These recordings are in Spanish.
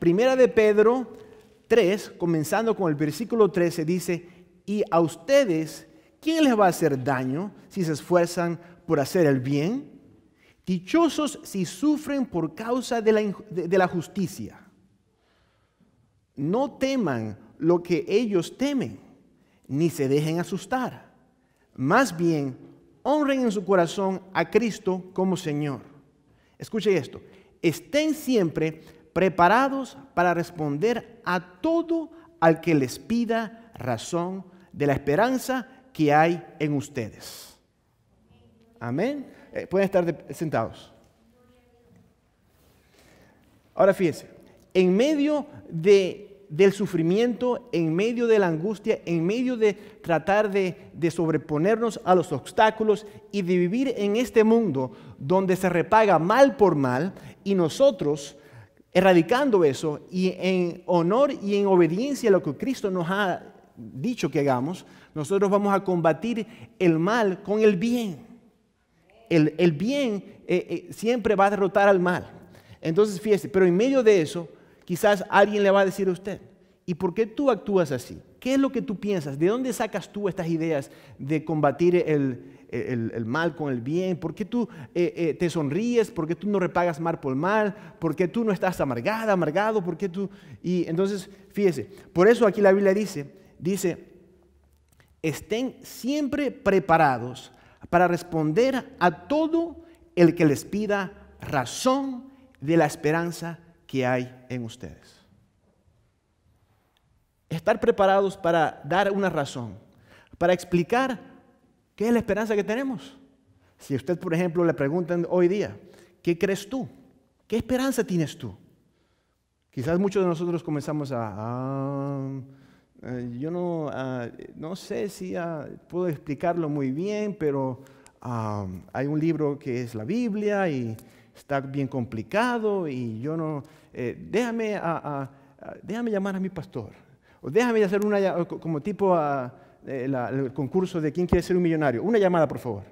Primera de Pedro 3, comenzando con el versículo 13, dice, y a ustedes, ¿quién les va a hacer daño si se esfuerzan por hacer el bien? Dichosos si sufren por causa de la, la justicia. No teman lo que ellos temen, ni se dejen asustar. Más bien, honren en su corazón a Cristo como Señor. Escuche esto, estén siempre preparados para responder a todo al que les pida razón de la esperanza que hay en ustedes. Amén. Eh, pueden estar sentados. Ahora fíjense, en medio del sufrimiento, en medio de la angustia, en medio de tratar de sobreponernos a los obstáculos y de vivir en este mundo donde se repaga mal por mal y nosotros erradicando eso y en honor y en obediencia a lo que Cristo nos ha dicho que hagamos, nosotros vamos a combatir el mal con el bien. El, bien eh, eh, siempre va a derrotar al mal. Entonces, fíjese, pero en medio de eso, quizás alguien le va a decir a usted, ¿y por qué tú actúas así? ¿Qué es lo que tú piensas? ¿De dónde sacas tú estas ideas de combatir el, el, mal con el bien? ¿Por qué tú eh, eh, te sonríes? ¿Por qué tú no repagas mal por mal? ¿Por qué tú no estás amargada, amargado? ¿Por qué tú? Y entonces, fíjese, por eso aquí la Biblia dice, dice, estén siempre preparados para responder a todo el que les pida razón de la esperanza que hay en ustedes. Estar preparados para dar una razón, para explicar ¿Qué es la esperanza que tenemos? Si usted, por ejemplo, le preguntan hoy día, ¿qué crees tú? ¿Qué esperanza tienes tú? Quizás muchos de nosotros comenzamos a, ah, eh, yo no, ah, no sé si ah, puedo explicarlo muy bien, pero hay un libro que es la Biblia y está bien complicado y yo no, eh, déjame, déjame llamar a mi pastor, o déjame hacer una, como tipo a eh, el concurso de quién quiere ser un millonario. Una llamada, por favor.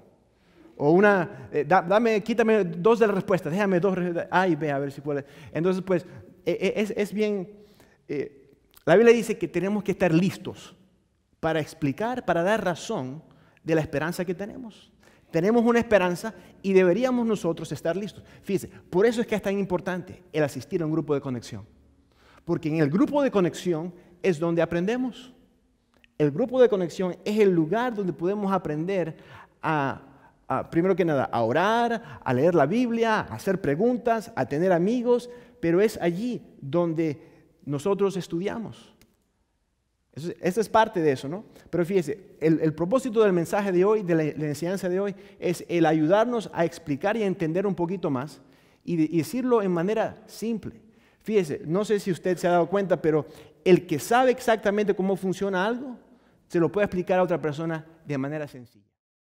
O una, eh, dame, quítame dos de las respuestas, déjame dos, ay ve a ver si puede. Entonces, pues, eh, es, es, bien, la Biblia dice que tenemos que estar listos para explicar, para dar razón de la esperanza que tenemos. Tenemos una esperanza y deberíamos nosotros estar listos. Fíjense, por eso es que es tan importante el asistir a un grupo de conexión. Porque en el grupo de conexión es donde aprendemos. El grupo de conexión es el lugar donde podemos aprender a, primero que nada, a orar, a leer la Biblia, a hacer preguntas, a tener amigos, pero es allí donde nosotros estudiamos. Eso es parte de eso, ¿no? Pero fíjese, el, propósito del mensaje de hoy, de la, enseñanza de hoy, es el ayudarnos a explicar y a entender un poquito más y decirlo en manera simple. Fíjese, no sé si usted se ha dado cuenta, pero el que sabe exactamente cómo funciona algo, se lo puede explicar a otra persona de manera sencilla.